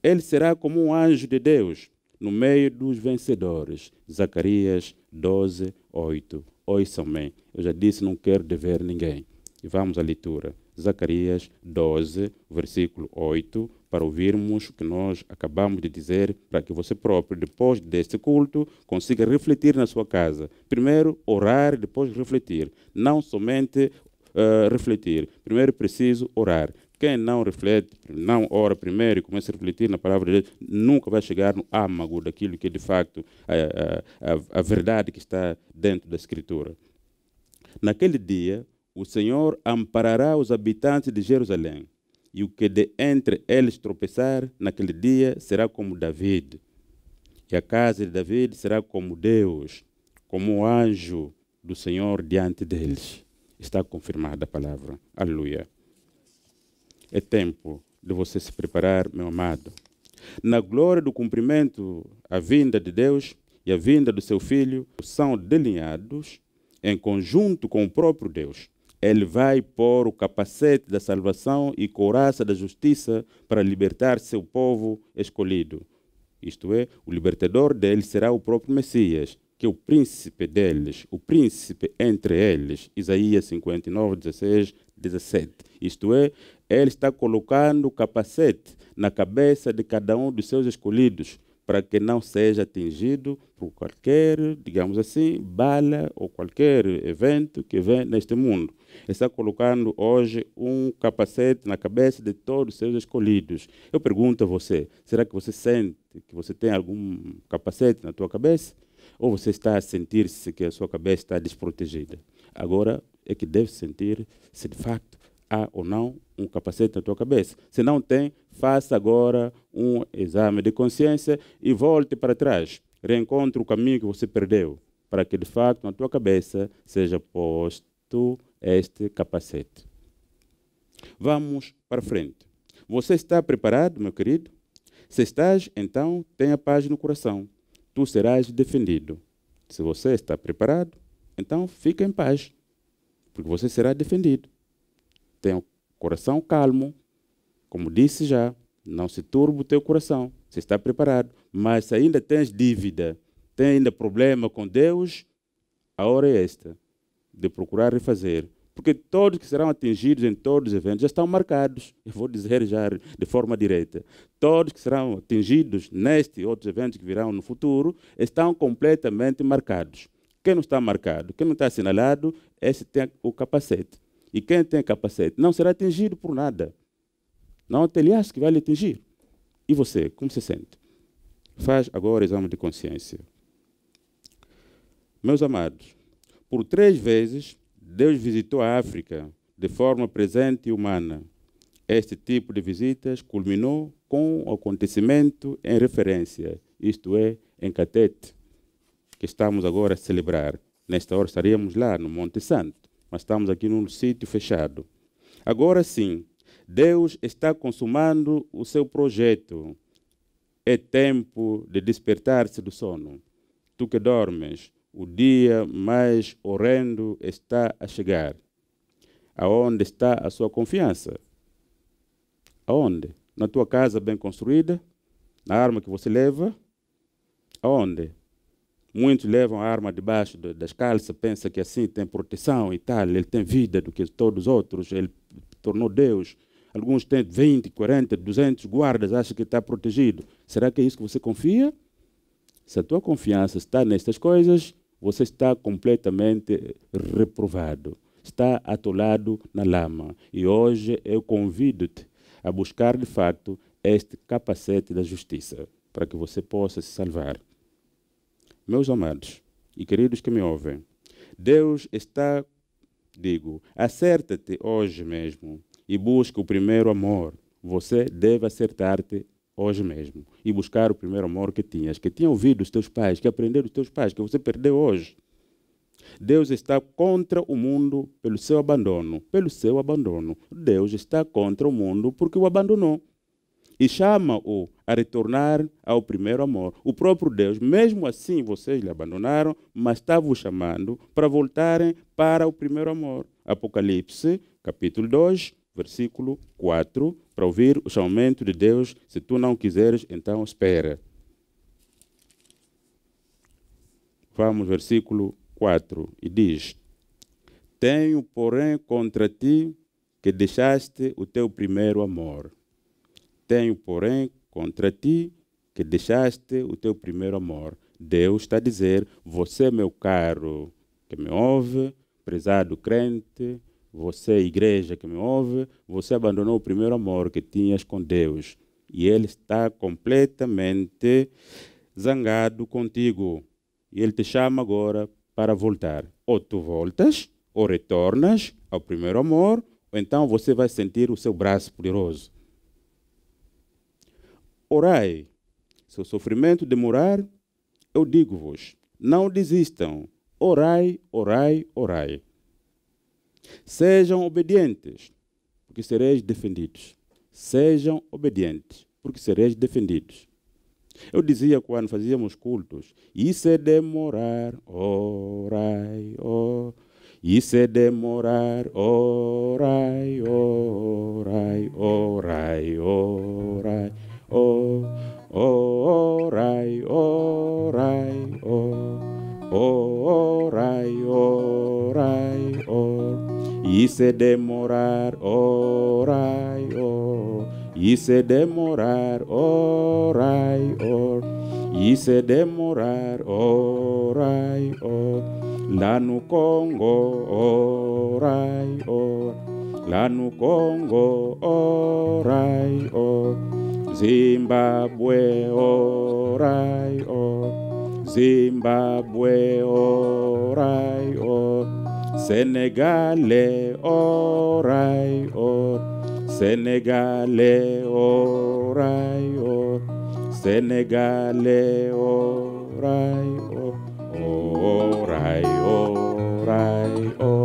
Ele será como um anjo de Deus, no meio dos vencedores. Zacarias 12, 8. Ouçam-me, eu já disse, não quero dever ninguém. E vamos à leitura. Zacarias 12, versículo 8, para ouvirmos o que nós acabamos de dizer, para que você próprio, depois deste culto, consiga refletir na sua casa. Primeiro, orar, depois refletir. Não somente Uh, refletir. Primeiro preciso orar. Quem não reflete, não ora primeiro e começa a refletir na palavra de Deus, nunca vai chegar no âmago daquilo que é de facto a, é, a, é, é, a verdade que está dentro da Escritura. Naquele dia, o Senhor amparará os habitantes de Jerusalém, e o que de entre eles tropeçar naquele dia será como David, e a casa de David será como Deus, como o anjo do Senhor diante deles. Está confirmada a palavra. Aleluia. É tempo de você se preparar, meu amado. Na glória do cumprimento, a vinda de Deus e a vinda do seu Filho são delineados em conjunto com o próprio Deus. Ele vai pôr o capacete da salvação e couraça da justiça para libertar seu povo escolhido. Isto é, o libertador dele será o próprio Messias, que é o príncipe deles, o príncipe entre eles. Isaías 59, 16, 17. Isto é, ele está colocando capacete na cabeça de cada um dos seus escolhidos, para que não seja atingido por qualquer, digamos assim, bala ou qualquer evento que vem neste mundo. Ele está colocando hoje um capacete na cabeça de todos os seus escolhidos. Eu pergunto a você, será que você sente que você tem algum capacete na sua cabeça? Ou você está a sentir-se que a sua cabeça está desprotegida? Agora é que deve sentir se de facto há ou não um capacete na tua cabeça. Se não tem, faça agora um exame de consciência e volte para trás. Reencontre o caminho que você perdeu, para que de facto na tua cabeça seja posto este capacete. Vamos para frente. Você está preparado, meu querido? Se estás, então tenha paz no coração. Tu serás defendido. Se você está preparado, então fica em paz, porque você será defendido tenha o coração calmo, como disse já, não se turbe o teu coração, se está preparado. Mas se ainda tens dívida, tem ainda problema com Deus, a hora é esta, de procurar refazer. Porque todos que serão atingidos em todos os eventos já estão marcados. Eu vou dizer já de forma direta. Todos que serão atingidos neste e outros eventos que virão no futuro estão completamente marcados. Quem não está marcado, quem não está assinalado, esse tem o capacete. E quem tem capacete não será atingido por nada. Não tem, aliás, que vai lhe atingir. E você, como se sente? Faz agora o exame de consciência. Meus amados, por três vezes Deus visitou a África de forma presente e humana. Este tipo de visitas culminou com o acontecimento em referência, isto é, em Catete, que estamos agora a celebrar. Nesta hora estaríamos lá, no Monte Santo mas estamos aqui num sítio fechado. Agora sim, Deus está consumando o seu projeto. É tempo de despertar-se do sono. Tu que dormes, o dia mais horrendo está a chegar. Aonde está a sua confiança? Aonde? Na tua casa bem construída? Na arma que você leva? Aonde? Muitos levam a arma debaixo das calças, pensa que assim tem proteção e tal, ele tem vida do que todos os outros, ele tornou Deus. Alguns têm 20, 40, 200 guardas, acham que está protegido. Será que é isso que você confia? Se a tua confiança está nestas coisas, você está completamente reprovado, está atolado na lama. E hoje eu convido-te a buscar de fato este capacete da justiça, para que você possa se salvar. Meus amados e queridos que me ouvem, Deus está, digo, acerta-te hoje mesmo e busca o primeiro amor. Você deve acertar-te hoje mesmo e buscar o primeiro amor que tinhas, que tinha ouvido os teus pais, que aprendeu dos teus pais, que você perdeu hoje. Deus está contra o mundo pelo seu abandono, pelo seu abandono. Deus está contra o mundo porque o abandonou e chama-o a retornar ao primeiro amor. O próprio Deus, mesmo assim vocês lhe abandonaram, mas está vos chamando para voltarem para o primeiro amor. Apocalipse, capítulo 2, versículo 4, para ouvir o chamamento de Deus, se tu não quiseres, então espera. Vamos, versículo 4, e diz: Tenho, porém, contra ti que deixaste o teu primeiro amor. Tenho, porém, contra ti que deixaste o teu primeiro amor. Deus está a dizer: Você, é meu caro que me ouve, prezado crente, você, é igreja que me ouve, você abandonou o primeiro amor que tinhas com Deus. E Ele está completamente zangado contigo. E Ele te chama agora para voltar. Ou tu voltas, ou retornas ao primeiro amor, ou então você vai sentir o seu braço poderoso. Orai. Se o sofrimento demorar, eu digo-vos: não desistam. Orai, orai, orai. Sejam obedientes, porque sereis defendidos. Sejam obedientes, porque sereis defendidos. Eu dizia quando fazíamos cultos, isso é demorar, orai, orai, isso é demorar, orai, orai, orai, orai. oh, oh, oh, rai, oh, rai, oh, oh, oh, rai, oh, rai, oh, ise demorar, oh, rai, oh, ise demorar, oh, rai, oh, ise demorar, oh, rai, oh, lanu Congo, oh, rai, oh, lanu Congo, oh, rai, oh, Zimbabwe, orai, o. Zimbabwe, orai, o. Senegale, orai, o. Senegale, orai, o. Senegale, orai, o. Orai, orai, o.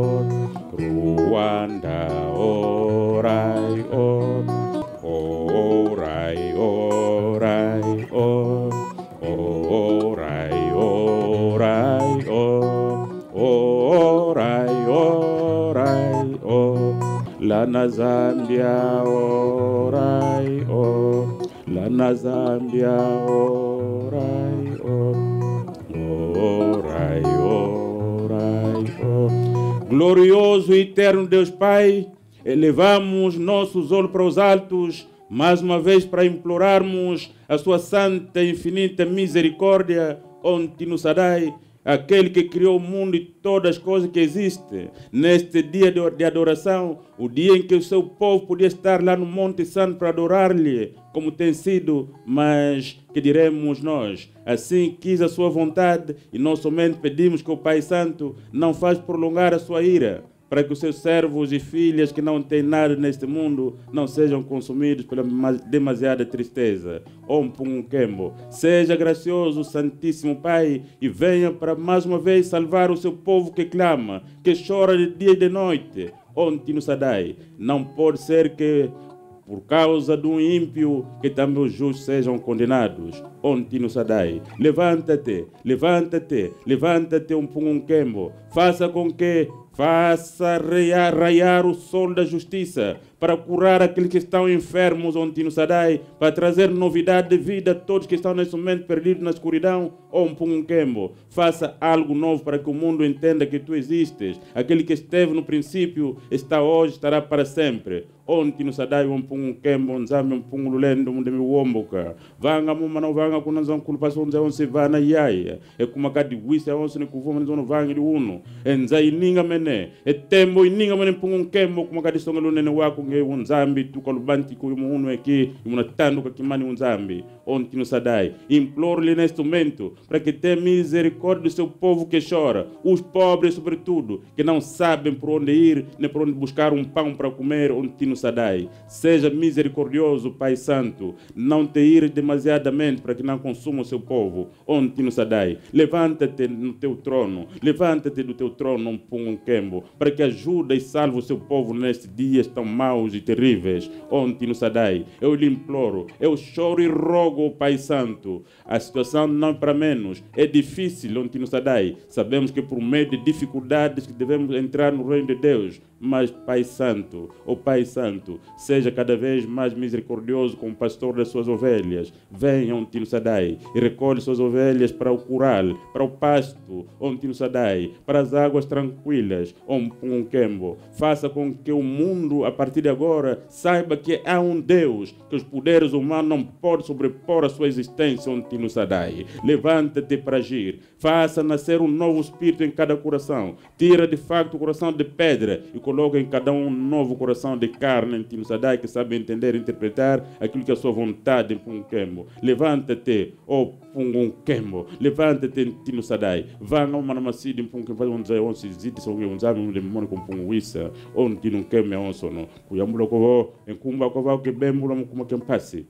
Rwanda, orai, o. Lana Zambia, orai, oh. Lana Zambia, orai, oh. Orai, orai, o Glorioso e eterno Deus Pai, elevamos nossos olhos para os altos, mais uma vez para implorarmos a sua santa e infinita misericórdia, onde nos adai aquele que criou o mundo e todas as coisas que existem. Neste dia de adoração, o dia em que o seu povo podia estar lá no Monte Santo para adorar-lhe, como tem sido, mas que diremos nós. Assim quis a sua vontade, e não somente pedimos que o Pai Santo não faz prolongar a sua ira para que os seus servos e filhas que não têm nada neste mundo não sejam consumidos pela demasiada tristeza. Om Punguquembo, seja gracioso, Santíssimo Pai, e venha para mais uma vez salvar o seu povo que clama, que chora de dia e de noite. Ontem nos Sadai, não pode ser que por causa de um ímpio, que também os justos sejam condenados. Ontem nos Sadai, levanta-te, levanta-te, levanta-te um pungunquembo, faça com que Faça raiar, o sol da justiça para curar aqueles que estão enfermos, Ontino Sadai, para trazer novidade de vida a todos que estão nesse momento perdidos na escuridão, Ompunguembo. Faça algo novo para que o mundo entenda que tu existes. Aquele que esteve no princípio está hoje, estará para sempre. Ontino Sadai, Ompunguembo, Nzami, Ompungululendo, Mundemi Womboka. Vanga mumana, vanga kunanzan yaya. a wisa, é onse kuvuma, vanga uno. É tembo, a nge unzambi tukalubanti ko munwe ke munatando ka kimani unzambi on que nos adai. Imploro-lhe neste momento para que tenha misericórdia do seu povo que chora, os pobres, sobretudo, que não sabem por onde ir, nem por onde buscar um pão para comer, on te nos Seja misericordioso, Pai Santo, não te ir demasiadamente para que não consuma o seu povo, on te nos Levanta-te no teu trono, levanta-te do teu trono, um pungo, um quembo, para que ajude e salve o seu povo nestes dias tão maus maus e terríveis, ontem nos Sadai. Eu lhe imploro, eu choro e rogo, Pai Santo. A situação não é para menos, é difícil ontem nos Sadai. Sabemos que por meio de dificuldades que devemos entrar no reino de Deus, mas, Pai Santo, o oh Pai Santo, seja cada vez mais misericordioso com o pastor das suas ovelhas. Venha, Ontino Sadai, e recolhe suas ovelhas para o curral, para o pasto, Ontino Sadai, para as águas tranquilas, Ompunquembo. Faça com que o mundo, a partir de agora, saiba que há um Deus, que os poderes humanos não podem sobrepor a sua existência, Ontino Sadai. Levanta-te para agir. Faça nascer um novo espírito em cada coração. Tira de facto o coração de pedra e coloca em cada um um novo coração de carne, Tino Sadai, que sabe entender e interpretar aquilo que é a sua vontade, Punquembo. Levanta-te, ó oh, Punquembo. Levanta-te, Tino Sadai. Vanga uma namacida, Punquembo. Faz um se um zizite, são um zame, um demônio com Punguissa. Onde Tino Quembo é um sono. Cuyambulo, covó, encumba, covó, que bem, mulamo, como quem passe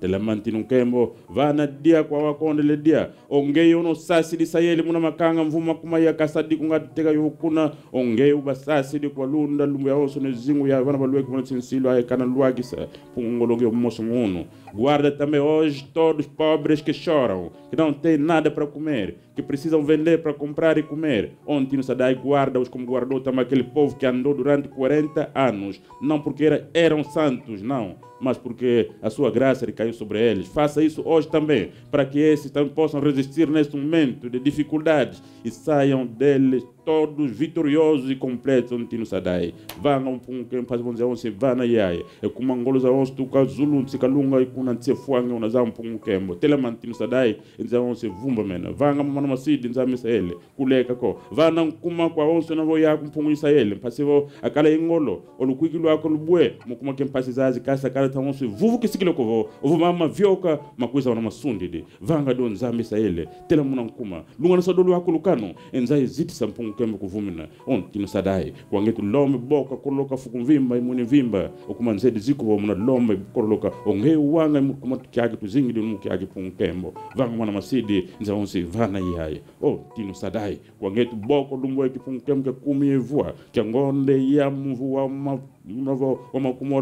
telamanti nkembo vana dia kwa wakondele dia ongeyi unosasirisa yeli muna makanga mvuma kumaya kasadi kungatiteka yokuna ongeyi ubasasiri kwa lunda lumbu yawoso ne zingu ya vana valueki vana tsinsilo ayekana luakisa pungolonge moço muno guarda também hoje todos pobres que choram que não têm nada para comer que precisam vender para comprar e comer. Ontem no Sadai guarda-os como guardou também aquele povo que andou durante 40 anos. Não porque era, eram santos, não, mas porque a sua graça recaiu sobre eles. Faça isso hoje também, para que esses também possam resistir neste momento de dificuldades e saiam deles todos vitoriosos e completos onde nos adai vanga um pouco para vamos dizer onde vana yai e como angolos a onde tu kazulu onde kalunga e kuna tse fuanga onde zam pouco kembo telamante nos adai onde onde vumba mena vanga mama masidi onde mesa ele kuleka ko vana kuma kwa onde na voya com pouco israel passivo akala ingolo olukwiki lwako lubwe mukuma kempasi zazi kasa kala tangosi vuvu kisikile kovo ovumama vyoka makuisa ona masundidi vanga don zamisa ele telamuna nkuma lungana sadolu lwako lukano enza ezitisa mpungu kukembe kuvumina onti sadai kuangetu lome boka koloka fukumvimba imune vimba okumanzedi zikuva muna lome koloka onge uwanga kumatu kyake tuzingidi lumu kyake punkembo vanga mwana masidi nza onsi vana yaye o tino sadai kuangetu boko lumbo eki punkembo kekumiyevua kyangonde ya mvua mapu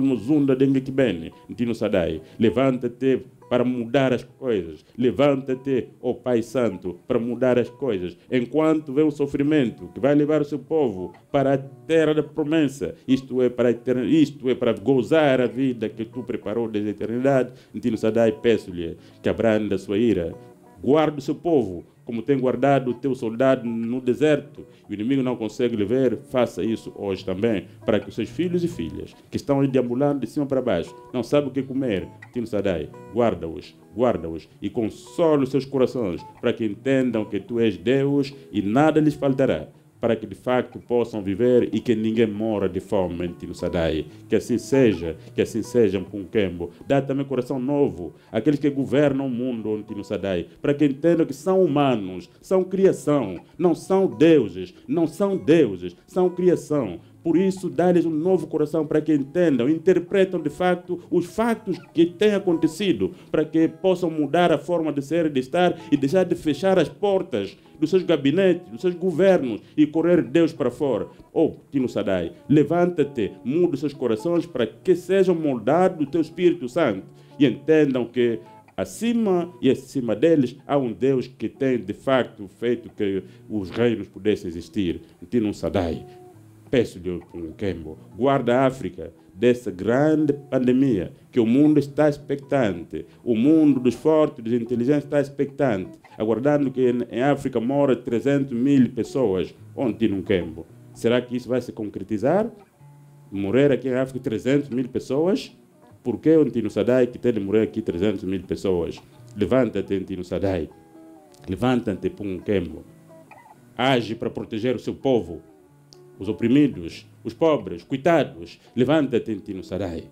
muzunda dengue kibene ntino sadai levanta-te para mudar as coisas levanta-te O oh Pai Santo para mudar as coisas enquanto vê o sofrimento que vai levar o seu povo para a terra da promessa isto é para isto é para gozar a vida que tu preparou desde a eternidade ntino sadai peço-lhe que abranda a sua ira guarde o seu povo como tem guardado o teu soldado no deserto, e o inimigo não consegue lhe ver, faça isso hoje também, para que os seus filhos e filhas, que estão ali deambulando de cima para baixo, não sabem o que comer, Tino Sadai, guarda-os, guarda-os e consola os seus corações, para que entendam que tu és Deus e nada lhes faltará para que de facto possam viver e que ninguém mora de fome em Tino Que assim seja, que assim seja com Kembo. Dá também coração novo àqueles que governam o mundo em Tino Sadai, para que entendam que são humanos, são criação, não são deuses, não são deuses, são criação por isso, dá-lhes um novo coração para que entendam, interpretam de facto os fatos que têm acontecido, para que possam mudar a forma de ser e de estar e deixar de fechar as portas dos seus gabinetes, dos seus governos e correr Deus para fora. Oh, Tino Sadai, levanta-te, muda os seus corações para que sejam moldados do teu Espírito Santo e entendam que acima e acima deles há um Deus que tem de facto feito que os reinos pudessem existir. Tino Sadai, peço, Kembo, guarda a África dessa grande pandemia que o mundo está expectante, o mundo dos fortes, dos inteligentes está expectante, aguardando que em África mora 300 mil pessoas ontem no Kembo. Será que isso vai se concretizar? Morrer aqui em África 300 mil pessoas? Por que Antino Sadai que tem de morrer aqui 300 mil pessoas? Levanta-te, Antino Sadai. Levanta-te para Kembo. Age para proteger o seu povo os oprimidos, os pobres, coitados, levanta-te em ti Sarai.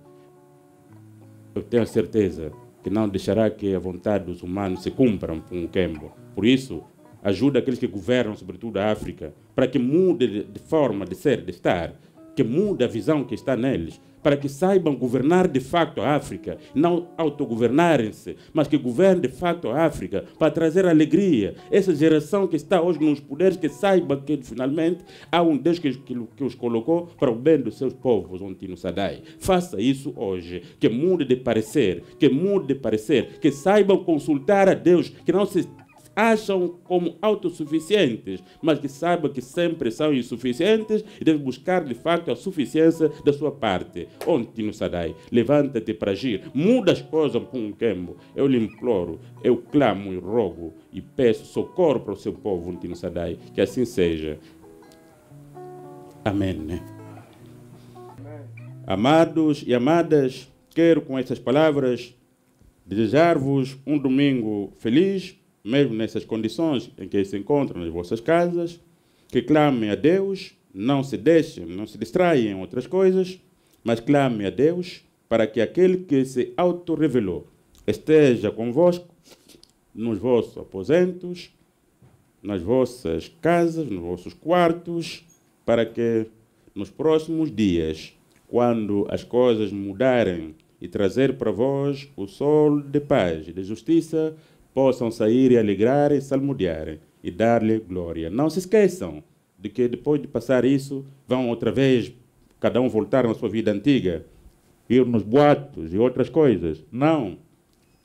Eu tenho certeza que não deixará que a vontade dos humanos se cumpram por um Kembo. Por isso, ajuda aqueles que governam, sobretudo a África, para que mude de forma de ser, de estar, que muda a visão que está neles, para que saibam governar de facto a África, não autogovernarem-se, mas que governem de facto a África, para trazer alegria. Essa geração que está hoje nos poderes, que saiba que finalmente há um Deus que, que, que os colocou para o bem dos seus povos, Ontino Sadai. Faça isso hoje, que mude de parecer, que mude de parecer, que saibam consultar a Deus, que não se acham como autossuficientes, mas que sabem que sempre são insuficientes e devem buscar de facto a suficiência da sua parte. Ontino no Sadai, levanta-te para agir, muda as coisas com um tempo. Eu lhe imploro, eu clamo e rogo e peço socorro para o seu povo, Ontino Sadai, que assim seja. Né? Amém. Amados e amadas, quero com estas palavras desejar-vos um domingo feliz mesmo nessas condições em que se encontram nas vossas casas, que clamem a Deus, não se deixem, não se distraem em outras coisas, mas clamem a Deus para que aquele que se autorrevelou esteja convosco nos vossos aposentos, nas vossas casas, nos vossos quartos, para que nos próximos dias, quando as coisas mudarem e trazer para vós o sol de paz e de justiça, possam sair e alegrar e salmodiar e dar-lhe glória. Não se esqueçam de que depois de passar isso, vão outra vez, cada um voltar na sua vida antiga, ir nos boatos e outras coisas. Não.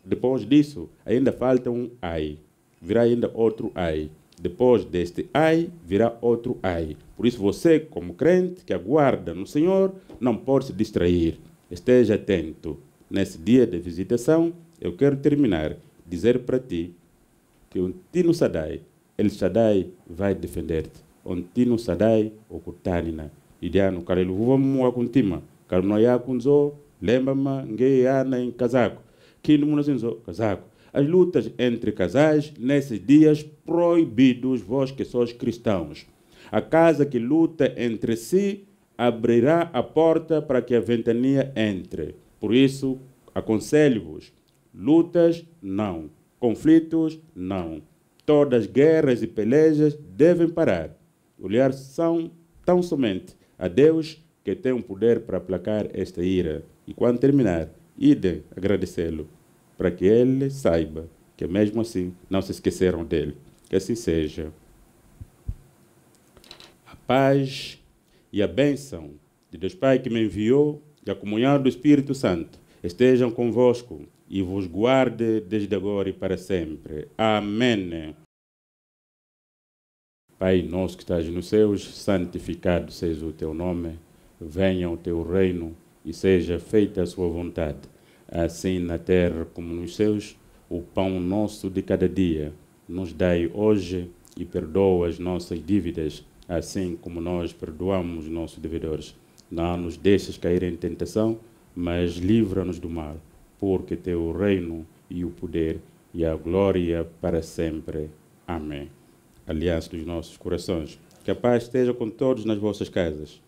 Depois disso, ainda falta um ai. Virá ainda outro ai. Depois deste ai, virá outro ai. Por isso, você, como crente que aguarda no Senhor, não pode se distrair. Esteja atento. Nesse dia de visitação, eu quero terminar dizer para ti que um Tino Sadai, El Sadai, vai defender-te. um Tino Sadai, o Kutanina. Idiano, Karelu, vamos a Kuntima. com Kunzo, lembra-me, na em casaco. Quino Munazinzo, casaco. As lutas entre casais nesses dias proibidos, vós que sois cristãos. A casa que luta entre si abrirá a porta para que a ventania entre. Por isso, aconselho-vos Lutas, não. Conflitos, não. Todas guerras e pelejas devem parar. Olhar são tão somente a Deus que tem o um poder para aplacar esta ira. E quando terminar, idem agradecê-lo, para que ele saiba que mesmo assim não se esqueceram dele. Que assim seja. A paz e a bênção de Deus Pai que me enviou e a comunhão do Espírito Santo estejam convosco e vos guarde desde agora e para sempre. Amém. Pai nosso que estás nos céus, santificado seja o teu nome, venha o teu reino e seja feita a sua vontade, assim na terra como nos céus. O pão nosso de cada dia nos dai hoje e perdoa as nossas dívidas, assim como nós perdoamos os nossos devedores. Não nos deixes cair em tentação, mas livra-nos do mal porque teu reino e o poder e a glória para sempre. Amém. Aliança dos nossos corações. Que a paz esteja com todos nas vossas casas.